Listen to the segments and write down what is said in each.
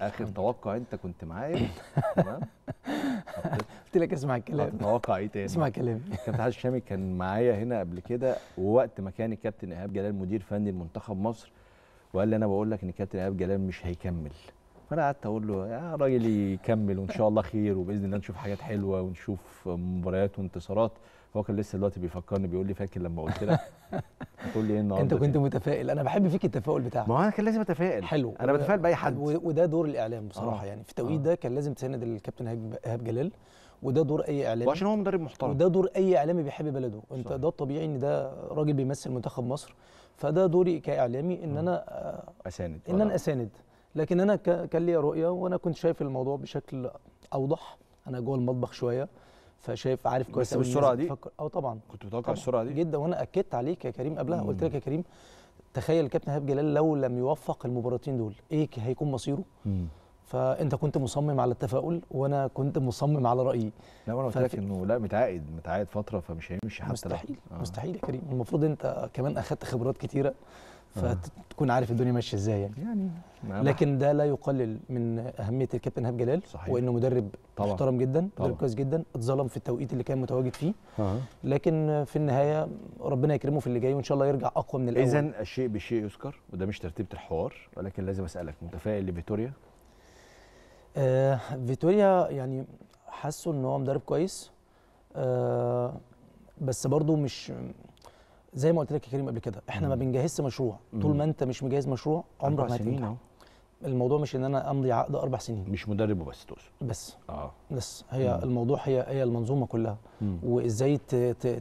اخر توقع انت كنت معايا تمام قلت لك اسمع الكلام هتتوقع ايه تاني اسمع الكلام كابتن حاج الشامي كان معايا هنا قبل كده ووقت ما كان الكابتن ايهاب جلال مدير فني لمنتخب مصر وقال لي انا بقول لك ان الكابتن ايهاب جلال مش هيكمل فانا قعدت اقول له يا راجل يكمل وان شاء الله خير وباذن الله نشوف حاجات حلوه ونشوف مباريات وانتصارات هو كان لسه دلوقتي بيفكرني بيقول لي فاكر لما قلت لك هتقول لي ايه النهارده انت كنت متفائل انا بحب فيك التفاؤل بتاعك ما هو انا كان لازم اتفائل حلو انا بتفائل باي حد وده دور الاعلام بصراحه آه. يعني في التوقيت آه. ده كان لازم تسند الكابتن ايهاب جلال وده دور اي اعلامي وعشان هو مدرب محترم وده دور اي اعلامي بيحب بلده انت صحيح. ده الطبيعي ان ده راجل بيمثل منتخب مصر فده دوري كاعلامي ان انا اساند ان انا آه. اساند لكن انا كان ليا رؤيه وانا كنت شايف الموضوع بشكل اوضح انا جوه المطبخ شويه فشايف عارف كويس قوي بالسرعه دي اه طبعا كنت متوقع السرعه دي جدا وانا اكدت عليك يا كريم قبلها قلت لك يا كريم تخيل كابتن هاب جلال لو لم يوفق المباراتين دول ايه هيكون مصيره مم. فانت كنت مصمم على التفاؤل وانا كنت مصمم على رايي لا وانا قلت لك انه لا متعاقد متعاقد فتره فمش هيمشي حتى مستحيل لا. آه. مستحيل يا كريم المفروض انت كمان اخذت خبرات كتيره اه. فتكون عارف الدنيا ماشيه ازاي يعني, يعني لكن ده لا يقلل من اهميه الكابتن هاب جلال صحيح. وانه مدرب طبعا. محترم جدا مدرب كويس جدا اتظلم في التوقيت اللي كان متواجد فيه آه. لكن في النهايه ربنا يكرمه في اللي جاي وان شاء الله يرجع اقوى من الاول اذا الشيء بالشيء يذكر وده مش ترتيبه الحوار ولكن لازم اسالك متفائل لفيتوريا آه فيتوريا يعني حاسه ان هو مدرب كويس آه بس برضه مش زي ما قلت لك يا كريم قبل كده احنا مم. ما بنجهزش مشروع طول ما انت مش مجهز مشروع عمرك ما هتنجح الموضوع مش ان انا امضي عقد اربع سنين مش مدرب وبس تقصد بس اه بس هي مم. الموضوع هي هي المنظومه كلها مم. وازاي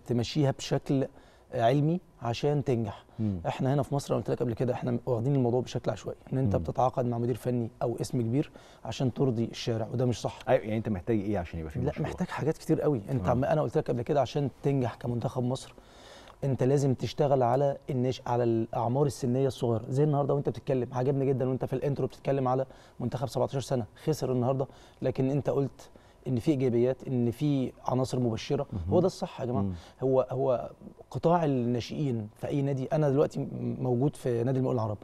تمشيها بشكل علمي عشان تنجح مم. احنا هنا في مصر قلت لك قبل كده احنا واخدين الموضوع بشكل عشوائي ان انت مم. بتتعاقد مع مدير فني او اسم كبير عشان ترضي الشارع وده مش صح ايوه يعني انت محتاج ايه عشان يبقى في لا مشروع. محتاج حاجات كتير قوي انت آه. انا قلت لك قبل كده عشان تنجح كمنتخب مصر انت لازم تشتغل على النش على الاعمار السنيه الصغيره زي النهارده وانت بتتكلم عجبني جدا وانت في الانترو بتتكلم على منتخب 17 سنه خسر النهارده لكن انت قلت ان في ايجابيات ان في عناصر مبشره هو ده الصح يا جماعه هو هو قطاع الناشئين في اي نادي انا دلوقتي موجود في نادي المقاول العرب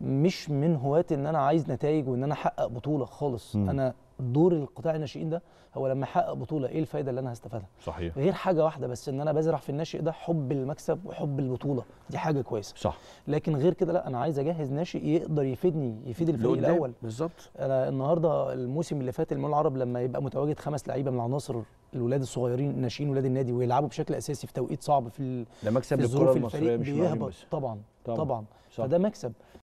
مش من هواة ان انا عايز نتائج وان انا احقق بطوله خالص انا دور القطاع الناشئين ده هو لما احقق بطوله ايه الفايده اللي انا هستفادها صحيح غير حاجه واحده بس ان انا بزرع في الناشئ ده حب المكسب وحب البطوله دي حاجه كويسه صح لكن غير كده لا انا عايز اجهز ناشئ يقدر يفيدني يفيد الفريق الاول بالظبط انا النهارده الموسم اللي فات المول العرب لما يبقى متواجد خمس لعيبه من العناصر الولاد الصغيرين الناشئين ولاد النادي ويلعبوا بشكل اساسي في توقيت صعب في ده مكسب للكره المصريه مش طبعا طبعا, طبعاً. فده مكسب